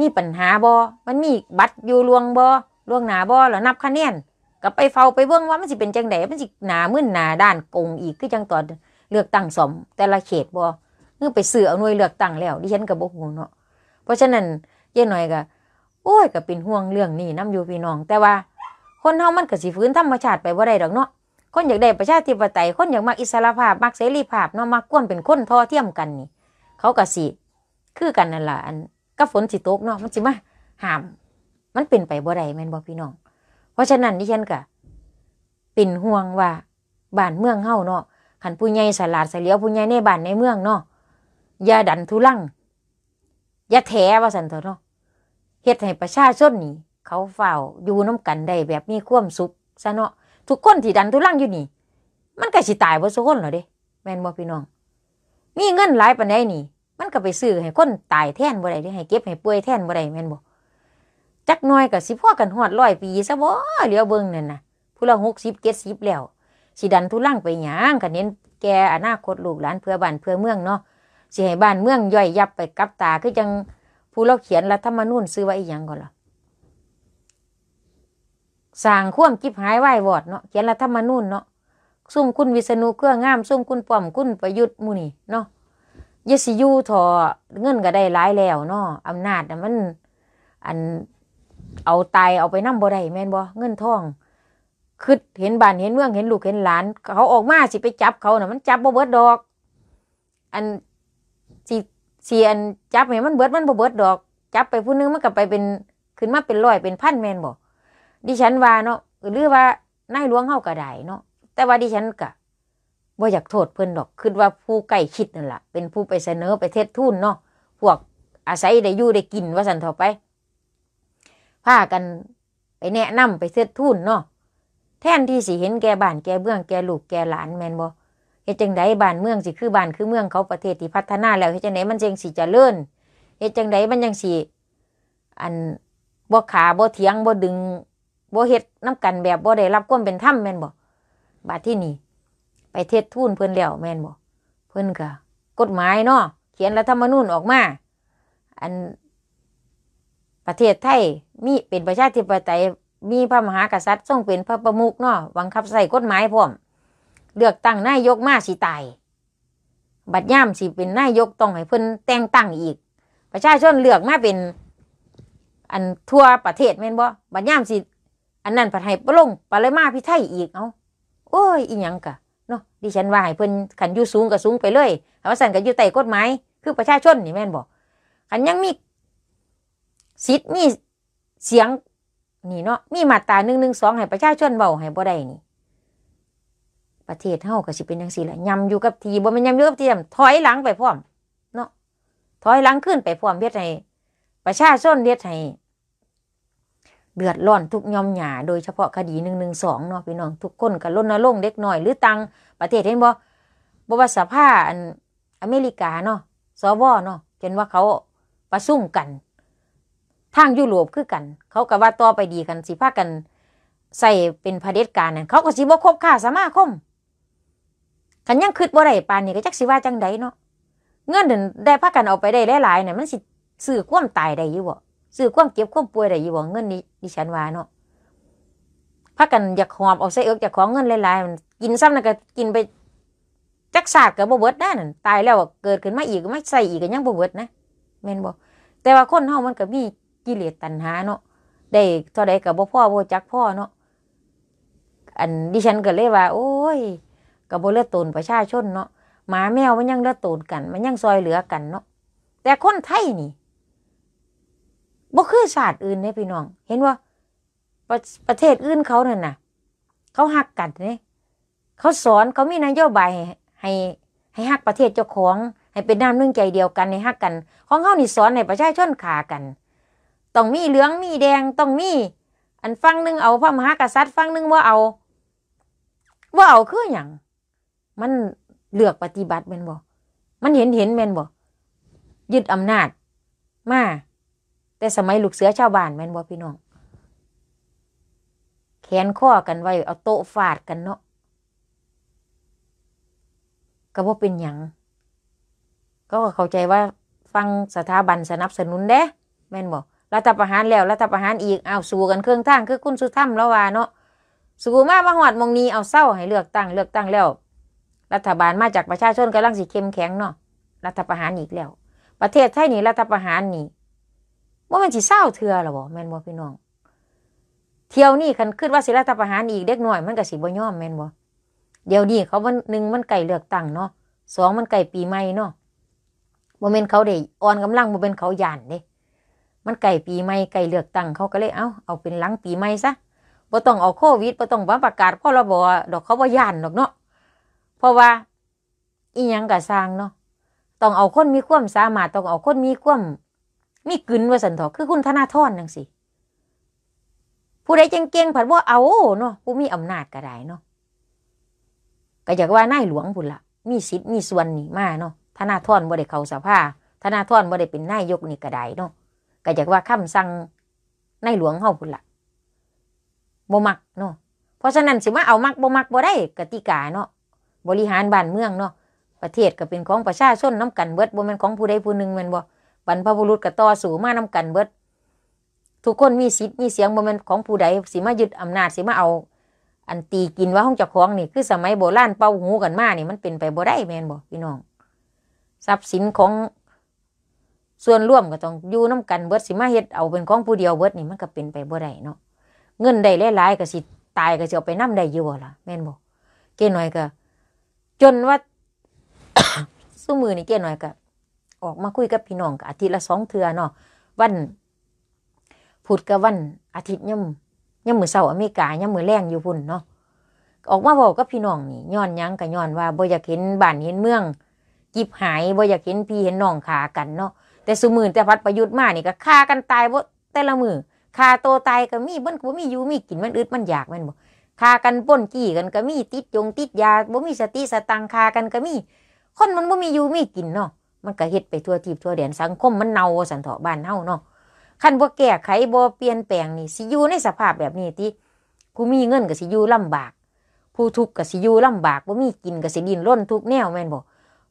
มีปัญหาบ่มันมีบัตรอยู่ลวงบ่ลวงหนาบ่แล้วนับคะแนนก็ไปเฝ้าไปเบิ่งว่ามันสิเป็นจังไดมันสิหนามื่นหนาด้านกงอีก คือจังตอนเลือกตั้งสมแต่ละเขตบ่เงื่อไปซื้อเอาหน่วยเลือกตั้งแล้วดิฉันก็บ่ฮู้เนาะเพราะฉะนั้นเย้หน่อยก็โอ้ยก็เป็นห่วงเรื่องนี้นำอยู่พี่น้อง แต่ว่าคนเฮามันก็สิฟื้นธรรมชาติไปบ่ได้ดอกเนาะคนอยากได้ประชาธิปไตยคนอยากมักอิสรภาพมักเสรีภาพเนาะมักกวนเป็นคนท่อเทียมกันนี่ เขาก็สิคือกันนั่นล่ะอันก็ฝนสิตกเนาะมันสิมาห้าม มันเป็นไปบ่ได้แม่นบ่พี่น้องราะฉะนั้นดิฉันก็เป็นห่วงว่าบ้านเมืองเฮาเนาะขันผู้ใหญ่สลาดเสลียวผู้ใหญ่ในบ้านในเมืองเนาะอย่าดันทุลังอย่าแถว่าสันเถอะเนาะเฮ็ดให้ประชาชนนี่ เขาเฝ้า อยู่น้ำกันได้แบบมีความสุขซะเนาะทุกคนที่ดันทุลังอยู่นี่ มันก็สิตายบ่ซุคนเหรอเด้แม่นบ่พี่น้อง มีเงินหลายปานใดนี่ มันก็ไปซื้อให้คนตายแทนบ่ได้หรือให้เก็บให้ป่วยแทนบ่ได้แม่นบ่จักน้อยกับสิพ่อกันหอดร้อยปีซะบ่เลี้ยวเบิ่งนั่นนะผู้ละหกสิบเก็ดสิบแล้วสิดันทุลังไปหยางกันเน้นแกอนาคตลูกหลานเพื่อบ้านเพื่อเมืองเนาะสิให้บ้านเมืองย่อยยับไปกับตาคือจังผู้เราเขียนรัฐธรรมนูญซื้อไว้อีหยังก่อนล่ะสั่งข่วมกิบหายไหววอดเนาะเขียนรัฐธรรมนูญเนาะซุ่มคุณวิษณุเครื่องงามซุ่มคุณป้อมคุณประยุทธ์มูนี่เนาะยสิยูทอเงินก็ได้หลายแล้วเนาะอำนาจมันอันเอาตายเอาไปนั่งบ่ได้แม่นบ่เงินทองคือเห็นบ้านเห็นเมืองเห็นลูกเห็นหลาน เขาออกมาสิไปจับเขาน่ะมันจับบ่เบิดดอก อันสิเสียนจับให้มันเบิดมันบ่เบิดดอก จับไปผู้นึงมันก็ไปเป็นขึ้นมาเป็นร้อยเป็นพันแม่นบ่ดิฉันว่าเนาะหรือว่านายหลวงเฮาก็ได้เนาะแต่ว่าดิฉันก็บ่อยากโทษเพิ่นดอกคือว่าผู้ใกล้คิดนั่นแหละเป็นผู้ไปเสนอไปเทศทุนเนาะพวกอาศัยได้อยู่ได้กินว่าสันเถาไปผ้ากันไปแนะนำไปเสดทุนเนาะแท่นที่สิเห็นแก่บ้านแก่เมืองแก่ลูกแก่หลานแมนบอเฮจังไดบ้านเมืองสิคือบ้านคือเมืองเขาประเทศที่พัฒนาแล้วเฮจังไดมันจังสิเจริญเฮจังไดมันยังสิอันบ่ขาบ่เถียงบ่ดึงบ่เฮ็ดน้ำกันแบบบ่ได้รับความเป็นธรรมแมนบอบาดที่นี่ไปเทศทูนเพิ่นแล้วแมนบอเพิ่นก็กฎหมายเนาะเขียนรัฐธรรมนูญออกมา อันประเทศไทยมีเป็นประชาธิปไตยมีพระมหากษัตริย์ทรงเป็นพระประมุขเนาะวังคับใส่กฎหมายพร้อมเลือกตั้งนายกมาสิตายบัดย่ามสิเป็นนายกต้องให้เพิ่นแต่งตั้งอีก ประชาชนเลือกมาเป็น อันทั่วประเทศแม่นบ่บัดย่ามสิอันนั้นผัดให้ปลงปลามาพิไทยอีกเอาโอ้ยอีหยังกะเนาะดิฉันว่าให้เพิ่นขันยู่สูงกบสูงไปเลยเตวาสั่นก็อยู่ใต้กฎหมายคือประชาชนนี่แม่นบ่ขันยังมีสิทธิ์มีเสียงนี่เนาะมีมาตาหนึ่งหนึ่งสองให้ประชาชนเบาให้บ่ได้นี่ประเทศเฮาก็สิเป็นยังสิละยำอยู่กับทีบ่มันยำอยู่กับทีถอยหลังไปพร้อมเนาะถอยหลังขึ้นไปพร้อมเฮ็ดให้ประชาชนเฮ็ดให้เดือดร้อนทุกยอมหยาโดยเฉพาะคดีหนึ่งหนึ่งสองเนาะพี่น้องทุกคนกับล้นนรงเล็กหน่อยหรือตังประเทศเห็นบ่บว่าสภาอันอเมริกาเนาะสวเนาะเ็นว่าเขาประชุ่มกันทางยุโรปคือกัน เขาก็ว่าต่อไปดีกันสิพากันใส่เป็นเด็จการนั่นเขาก็สิบ่คบค้าสมาคมขันยังคืดบ่ได้ปานนี่ก็ จักสิว่าจังไดเนาะ เงินเดินได้พากันเอาไปได้หลายๆเนี่ยมันสิซื้อความตายได้อยู่บ่ซื้อความเก็บความป่วยได้อยู่บ่เงินนี้ดิฉันว่าเนาะพากันอยากหอบเอาใส่เอิกอยากของเงินหลายๆมันกินซ้ำนั่นก็กินไปจักศาสตร์กับบ่เบิดได้นั่นตายแล้วเกิดขึ้นมาอีกไม่ใส่อีกก็ยังบ่เบิดนะแม่นบ่แต่ว่าคนเฮามันก็มีกิเลสตัณหาเนาะ ได้เท่าใดกับบ่พ่อบ่จักพ่อเนาะ อันดิฉันก็เลยว่า โอ้ยกับบ่เลือดตนประชาชนเนาะ หมาแมวมันยังเลือดตนกัน มันยังซอยเหลือกันเนาะ แต่คนไทยนี่ บ่คือศาสตร์อื่นเนี่ยพี่น้อง เห็นว่าประประเทศอื่นเขาเนี่ยนะเขาหักกันเนี่ยเขาสอนเขามีนโยบายให้ ให้หักประเทศเจ้าของ ให้เป็นน้ำนึ่งใจเดียวกันในหักกัน ของเขานี่สอนในประชาชนขากันต้องมีเหลืองมีแดงต้องมี อันฟังนึงเอาพระมหากษัตริย์ฟังนึงว่าเอาว่าเอาคืออย่างมันเลือกปฏิบัติเป็นบ่มันเห็นเห็นเป็นบ่ยึดอำนาจมา แต่สมัยลูกเสือชาวบ้านแม่นบ่พี่น้อง แขนข้อกันไว้เอาโต๊ะฟาดกันเนาะก็บ่เป็นหยังก็เข้าใจว่า ฟังสถาบันสนับสนุนเด้แม่นบอกรัฐประหารแล้วรัฐประหารอีกเอา สู้กันเครื่องทางคือ คุณสุธรรมละวาเนาะสู้มามาหอดมงนี้ เอาเศร้าให้เลือกตั้ง เลือกตั้งแล้ว รัฐบาลมาจากประชาชนกำลังสิเข้มแข็งเนาะรัฐประหารอีกแล้ว ประเทศไทย นี่รัฐประหารนี่ว่ามันสิเศร้าเถื่อหรอบ่แม่นบ่พี่น้อง เที่ยวนี่คันขึ้นว่าสิรัฐประหารอีกเด็กหน่อยมันก็สิบ่ยอมแม่นบ่ เดี๋ยวนี้เขาวันหนึ่งมันไก่เลือกตั้งเนาะสองมันไก่ปีใหม่เนาะบ่แม่นเขาได้อ่อนกำลังบ่แม่นเขายานเด้มันไก่ปีใหม่ไก่เลือกตั้งเขาก็เลยเอาเอาเป็นหลังปีใหม่ซะบ่ต้องเอาโควิดบ่ต้องบประกาศพรบดอกเขาบ่ย่านดอกเนาะ เพราะว่าอีหยังกะสร้างเนาะ ต้องเอาคนมีความสามารถ ต้องเอาคนมีความมีกึนว่าสันาอคือคุณธนาธรจังสิผู้ใดจังเก่งผัดว่าเอาเนาะผู้มีอำนาจก็ได้เนาะก็อยากว่านายหลวงพุ่นละมีสิทธิ์มีส่วนนี่มาเนาะธนาธรบ่ได้เข้าสภาธนาธรบ่ได้เป็นนายกนี่ก็ได้เนาะกอจากว่าคำสั่งในหลวงเฮาพุ่นละบ่มักเนาะเพราะฉะนั้นสิมาเอามักบ่มักบ่ได้กติกาเนาะบริหารบ้านเมืองเนาะประเทศก็เป็นของประชาชนน้ากันเบิดบ่แม่นของผู้ใดผู้หนึ่งแม่นบ่บรรพบุรุษก็ต่อสู้มาน้ากันเบิดทุกคนมีสิทธิ์มีเสียงบ่แม่นของผู้ใดสิมายึดอำนาจสิมาเอา อันตีกินว่าห้องเจ้าของนี่คือสมัยโบราณเป่าหูกันมานี่มันเป็นไปบ่ได้แม่นบ่พี่น้อง ทรัพย์สินของส่วนร่วมก็ต้องอยู่น้ากันเบิดสิมาเฮ็ดเอาเป็นของผู้เดียวเบิดนี่มันก็เป็นไปบ่ได้เนาะเงินได้หลายๆก็สิตายก็สิเอาไปนำได้อยู่บ่ล่ะแม่นบ่เก้หน่อยก็ จนว่าสู้มือนี่เก้หน่อยก็ ออกมาคุยกับพี่น้องก็อาทิตย์ละสองเทื่อเนาะวันพุธกับวัน อาทิตย์ย่ำย่ำมือเสาร์อเมริกาย่ำมือแรงอยู่พุ่นเนาะออกมาบอกกับพี่น้องนี่ย้อนยั้งกัย้อน ว่าบ่อยากเห็นบ้านเห็นเมืองกิบหายบ่อยากเห็นพี่เห็นน้องขากันเนาะแต่สมือแต่พัดประยุทธ์มานี่ก็ฆ่ากันตายบ่แต่ละมือฆ่าโตตายก็มีบ่นบ่มีอยู่มีกินมันอึดมันอยากมันบ่ฆ่ากันป่นกี้กันก็มีติดยงติดยาบ่มีสติสตังฆ่ากันก็มี คนมันบ่มีอยู่มีกินเนาะมันก็เฮ็ดไปทั่วทิพย์ทั่วแดนสังคมมันเน่าสันเถาะบ้านเฮาเนาะคันบ่แก้ไขบ่เปลี่ยนแปลงนี่สิอยู่ในสภาพแบบนี้ติผู้มีเงินก็สิอยู่ลำบาก ผู้ทุกข์ก็สิอยู่ลำบากบ่มีกินก็สิดิ้นรนทุกแนวแม่นบ่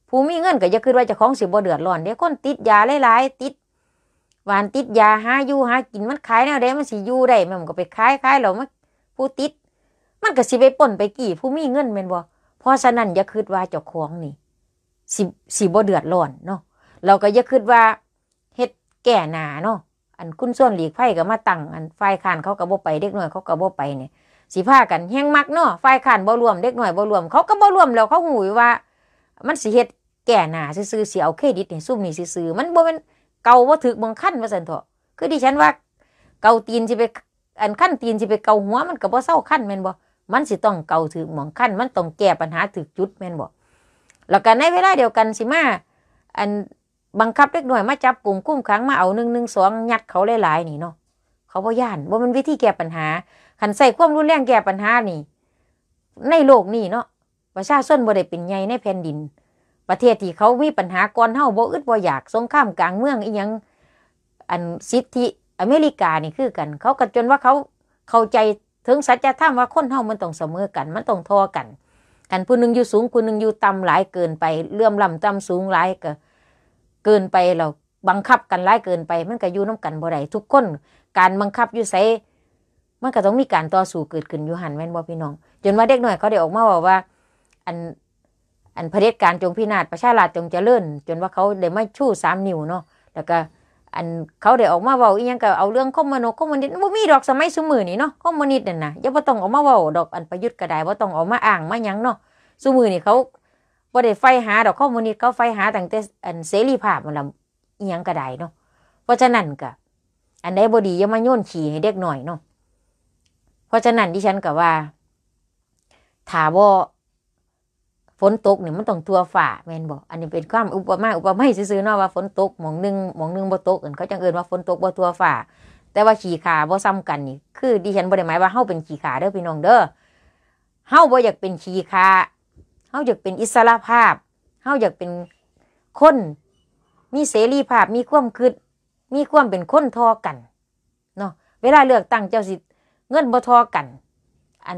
ผู้มีเงินก็จะคิดว่าจะของสิบ่เดือดร้อนเดี๋ยวคนติดยาหลาย ๆ ติดหวานติดยาหาอยู่หากินมันขายแนวใดมันสิอยู่ได้มันก็ไปขายขายเราวมันผู้ติด มันก็สิไปป่นไปกี่ผู้มีเงินแม่นบ่เพราะฉะนั้นอย่าคิดว่าเจ้าของนี่สิสิบ่เดือดร้อนเนาะเราก็อย่าคิดว่าเฮ็ดแก่หนาเนาะอันคุณส่วนหลีกไผ่ก็มาตั้งอันฝ่ายานเขาก็บ่ไปเด็กน้อยเขาก็บ่ไปเนี่ยสิพากันแห้งมักเนาะฝ่ายานบ่รวมเด็กน้อยบ่รวมเขาก็บ่รวมแล้วเขาหูว่า มันสิเฮ็ดแก่หนาซื้อเสียเอาเครดิตเนี่ยซุ่มนี่ซื้อมันบ่เป็นเก่าว่าถึกบางขั้นว่าสันเถอะคือดิฉันว่า เก่าตีนสิไปอันขั้นตีนสิไปเก่าหัวมันกับว่าเศร้าขั้นแม่นบ่ มันสิต้องเก่าถึกหมองขั้น มันต้องแก้ปัญหาถึกจุดแม่นบ่แล้วก็ในเวลาเดียวกันสิมา อันบังคับเล็กหน่อยมาจับกลุ่มกุ้มขังมาเอาหนึ่งหนึ่งสองยัดเขาหลายๆนี่เนาะ เขาพ่ย่านว่ามันวิธีแก้ปัญหาขันใส่ความรุนแรงแก้ปัญหานี่ ในโลกนี่เนาะประชาชนบ่ได้เป็นใหญ่ในแผ่นดินประเทศที่เขามีปัญหาก่อนเ่าบ่อึดบ่อยากสงครามกลางเมืองอีหยังอันสิทธิอเมริกานี่คือกัน เขากระจนว่าเขาเข้าใจถึงสัจธรรมว่าคนเท่ามันต้องเสมอกัน มันต้องทอกัน กันผู้นึงอยู่สูงผู้นึงอยู่ต่ำหลายเกินไปเลื่อมล่ำต่ำสูงหลายก็ เกินไปเราบังคับกันหลายเกินไปมันก็อยู่น้ากันบ่ได้ทุกคนการบังคับอยู่ไสมันก็ต้องมีการต่อสู้เกิดขึ้นอยู่หันแม่นบ่พี่น้องจนว่าเด็กหน่อยเขาได้ออกมาบอกว่าอันอันเผด็จการจงพินาศประชาราชจงเจริญจนว่าเขาได้ไม่ชู้สามนิ้วเนาะ แล้วก็อันเขาได้ออกมาเว้าอีหยังก็เอาเรื่องคอมมอนคอมมอนิสต์บ่มีดอกสมัยซุมื้อนี่เนาะคอมมอนิสต์นั่นน่ะอย่าบ่ต้องออกมาเว้าดอกอันประยุทธ์ก็ได้บ่ต้องออกมาอ้างมาหยังเนาะซุมื้อนี่เขาบ่ได้ไฟหาดอกคอมมอนิสต์เขาไฟหาตั้งแต่อันเสรีภาพมันล่ะอีหยังก็ได้เนาะเพราะฉะนั้นก็อันใดบ่ดีอย่ามาโยนขี้ให้เด็กหน่อยเนาะเพราะฉะนั้นดิฉันก็ว่าถ้าบ่ฝนตกเนี่ยมันต้องทัวฝ่าแมนบอกอันนี้เป็นความอุปมาอุปไม่ซื้อๆเนาะว่าฝนตกหมองนึงหมองนึงบ่ตกอื่นเขาจังเอินว่าฝนตกบ่ทัวฝ่าแต่ว่าขี่ขาบ่ซ้ำกันนี่คือ ดิฉันบ่ได้หมายว่าเฮาเป็นขี่ขาเด้อพี่น้องเด้อเฮาบ่อยากเป็นขี่ขาเฮาอยากเป็นอิสระภาพเฮาอยากเป็นคนมีเสรีภาพมีความคิดมีความเป็นคนทอกันเนาะเวลาเลือกตั้งเจ้าสิเงินบ่ทอกันอัน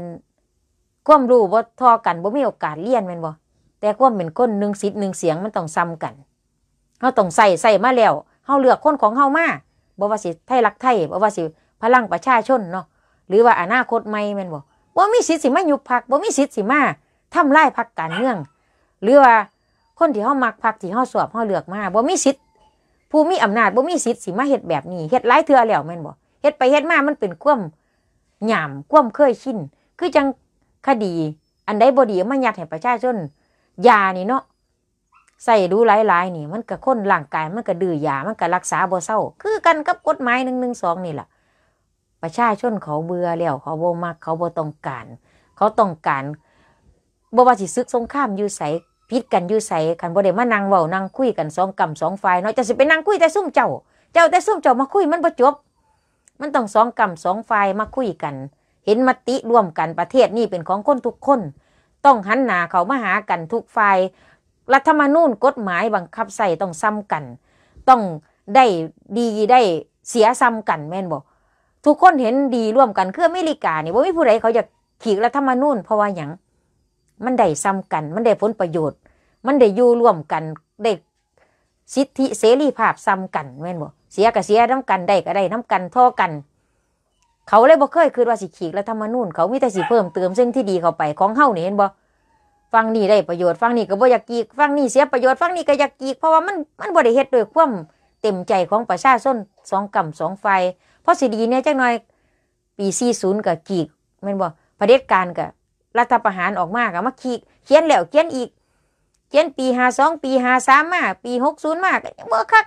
ความรู้บ่ทอกันบ่มีโอกาสเลียนแม่นบ่แต่ความเป็นคนหนึ่งสิทธิ์หนึ่งเสียงมันต้องซ้ำกัน เฮาต้องใส่ใส่มาแล้ว เฮาเลือกคนของเฮามาบ่ว่าสิไทยรักไทยบ่ว่าสิพลังประชาชนเนาะหรือว่าอนาคตใหม่แม่นบ่บ่มีสิทธิ์สิมายุบพักบ่มีสิทธิ์สิมาทำลายพักการเมืองหรือว่าคนที่เขามักพักที่เขาสอบเขาเลือกมาบ่มีสิทธิ์ผู้มีอำนาจบ่มีสิทธิ์สิมาเฮ็ดแบบนี้เฮ็ดหลายเทื่อแล้วแม่นบ่เฮ็ดไปเฮ็ดมามันเป็นความหยามความเคยชิน คือจังคดีอันใดบดีมันยัดให้ประชาชนยานี่เนาะใส่ดูหลายๆนี่ มันก็ค้นร่างกาย มันก็ดื้อยามันก็รักษาบ่เศร้าคือกันกับกฎหมายหนึ่งหนึ่งสองนี่แหละประชาชนเขาเบื่อแล้วเขาบ่มากเขาบ่ต้องการ เขาต้องการบ่ว่าสิซึกสงข้ามอยู่ใสพิษกันอยู่ใสกันบ่ได้มานั่งเว้านั่งคุยกันสองกำสองฝ่ายเนาะจะสิไปนั่งคุยแต่ซุ่มเจ้า เจ้าแต่ซุ่มเจ้ามาคุยมันบ่จบมันต้องสองกำสองฝ่ายมาคุยกันเห็นมติร่วมกันประเทศนี้เป็นของคนทุกคน ต้องหันหน้าเขามาหากันทุกฝ่ายรัฐธรรมนูญกฎหมายบังคับใส่ต้องซ้ำกัน ต้องได้ดีได้เสียซ้ำกันแม่นบอกทุกคนเห็นดีร่วมกันคืออเมริกาเนี่ยว่าไม่ผู้ใดเขาจะขีกรัฐธรรมนูญเพราะว่าอย่างมันได้ซ้ำกันมันได้ผลประโยชน์ มันได้อยู่ร่วมกันได้สิทธิเสรีภาพซ้ำกันแม่นบ่เสียกับเสียน้ำกันได้ก็ได้น้ำกันท่อกันเขาเลยบอกเคยคือว่าสิขีกแล้ธรรมนูญเขามีแต่สิเพิ่มเติมซึ่งที่ดีเข้าไปของเฮาเนี่เห็นบ่ฟังนี่ได้ประโยชน์ฟังนี่ก็บ่อยากกีกฟังนี่เสียประโยชน์ฟังนี่ก็อยากกีกเพราะว่ามันมันบ่ได้เฮ็ดด้วยความ เต็มใจของประชาชนสองกำสองไฟเพราะสิดีเนี่ยจังหน่อยปี40กับกีกแม่นบ่เผด็จการกับรัฐประหารออกมาก็มาขีกเขียนแล้วเขียนอีก เขียนปี52ปี53มาปี60มาก็บ่คัก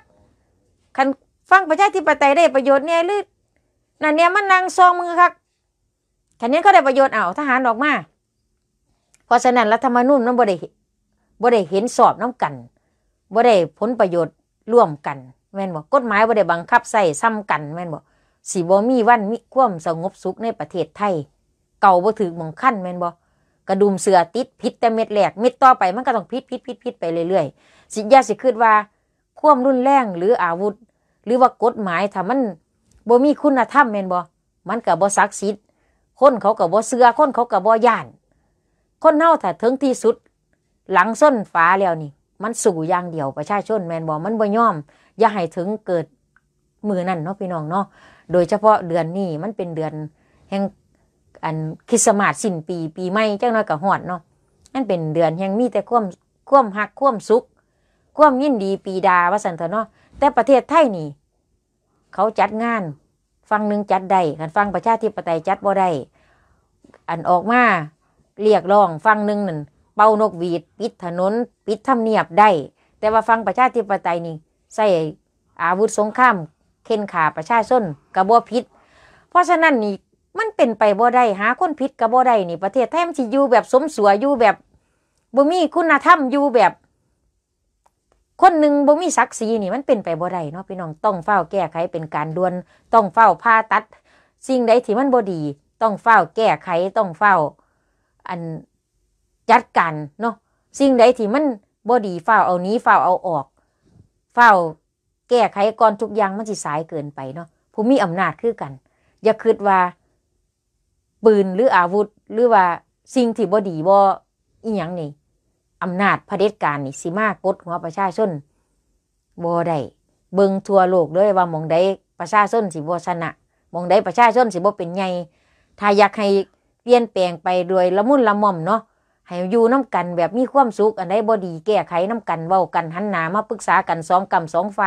คันฟังประชาธิปไตยได้ประโยชน์แน่หรือนั่นเนี่ยมันนางซองมึงครับขันนี้ก็ได้ประโยชน์เอาทหารออกมาเพราะฉะนั้นรัฐธรรมนูญนั้นบ่ได้บ่ได้เห็นสอบน้ากันบ่ได้ผลประโยชน์ร่วมกัน แม่นบ่กฎหมายบ่ได้บังคับใส่ซ้ำกันแม่นบ่สีบ่มีวันมิความสงบสุขในประเทศไทย เก่าบ่ถือมองขั้นแม่นบ่กระดุมเสือติดพิษแต่เม็ดแหลกเม็ดต่อไปมันก็ต้องพิษพิษพิษพิษไปเรื่อยๆสิยาสิคืดว่าความรุนแรงหรืออาวุธ หรือว่ากฎหมายถ้ามันบ่มีคุณธรรมแม่นบ่มันก็บ่ศักดิ์สิทธิ์คนเขาก็บ่เสือคนเขาก็บ่ย่านคนเฮาถ้าถึงที่สุดหลังส้นฟ้าแล้วนี่ มันสู่อย่างเดียวประชาชนแม่นบ่มันบ่ยอมอย่าให้ถึงเกิด มือนั่นเนาะพี่น้องเนาะโดยเฉพาะเดือนนี้มันเป็นเดือนแห่งอันคริสต์มาสสิ้นปี ปีใหม่จังน้อยก็ฮอดเนาะนั่นเป็นเดือนแห่งมีแต่ความความหักความสุขความยินดีปีดาว่าสันเถอะเนาะแต่ประเทศไทยนี่เขาจัดงานฟังหนึ่งจัดได้กันฟังประชาธิปไตยจัดบ่ได้อันออกมาเรียกร้องฟังหนึ่งนั่นเป่านกหวีดปิดถนนปิดทำเนียบได้แต่ว่าฟังประชาธิปไตยนี่ใส่อาวุธสงคราม เข็นขาประชาชนกระบอพิษเพราะฉะนั้นนี่มันเป็นไปบ่ได้หาคนพิษกระบอได้นี่ประเทศแทมัีสิอยู่ แบบสมสัวอยู่แบบบ่มีคุณธรรมอยู่แบบคนหนึ่งบ่มีศักดิ์ศรีนี่มันเป็นไปบ่ได้เนาะพี่น้องต้องเฝ้าแก้ไขเป็นการด่วน ต้องเฝ้าผ่าตัด สิ่งใดที่มันบ่ดีต้องเฝ้าแก้ไขต้องเฝ้าอันจัดการเนาะสิ่งใดที่มันบ่ดีเฝ้าเอานี้เฝ้าเอาออกเฝ้าแก้ไขก่อนทุกอย่างมันสิสายเกินไปเนาะผู้มีอำนาจคือกัน อย่าคิดว่าปืนหรืออาวุธหรือว่าสิ่งที่บ่ดีบ่อีหยังนี่อำนาจเผด็จการนี่สิมากกด หัวประชาชนบ่ได้เบิ่งทั่วโลกด้วยว่ามองได้ประชาชนสิบ่ชนะมองได้ประชาชนสิบ่เป็นไงถ้าอยากให้เปลี่ยนแปลงไปโดยละมุนละม่อม เนาะให้อยู่น้ำกันแบบมีความสุขอันใดบ่ดีแก้ไขน้ำกันเว้ากันหันหนามาปรึกษากันสองกำสองไฟ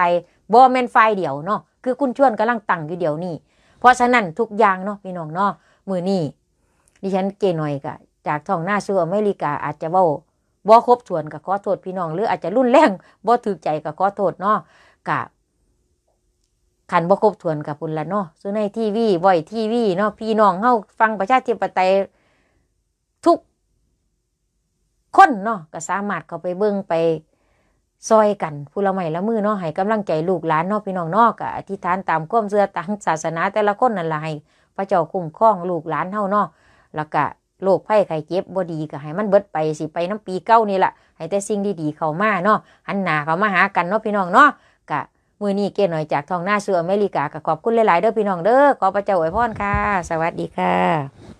บ่แม่นไฟเดียวเนาะคือคุณชวนกำลังตั้งอยู่เดี๋ยวนี้ เพราะฉะนั้นทุกอย่างเนาะพี่น้องเนาะมือนี่ดิฉันเกหน่อยกะจากท้องหน้าสู่อเมริกาอาจจะเว้าบ่ครบถ้วนก็ขอโทษพี่น้องหรืออาจจะรุนแรงบ่ถือใจก็ขอโทษเนาะกะขันบ่ครบถ้วนกับพุ่นละเนาะซื้อในทีวี บ่อยทีวีเนาะพี่น้องเฮาฟังประชาธิปไตยทุกคนเนาะก็สามารถเข้าไปเบิ่งไป ซอยกันผู้ละหม่ละมือเนาะให้กำลังใจลูกหลานเนาะพี่น้องเนาะก็อธิษฐานตามความเชื่อตามศาสนา แต่ละคนนั่นล่ะให้พระเจ้าคุ้มครองลูกหลานเฮาเนาะแล้วก็โรคไข้ไข้เจ็บบ่ดี ก็ ให้มัน เบิด ไปสิ ไปน้ำปีเก้านี่แหละให้ แต่ สิ่ง ดี ๆ เข้ามา เนาะหันหน้าเข้ามา หากัน เนาะพี่น้อง เนาะกะมือนี้เกณฑ์หน่อยจากทองหน้าเสืออเมริกากะขอบคุณหลาย ๆ เด้อพี่น้องเด้อขอพระเจ้าอวยพรค่ะ สวัสดีค่ะ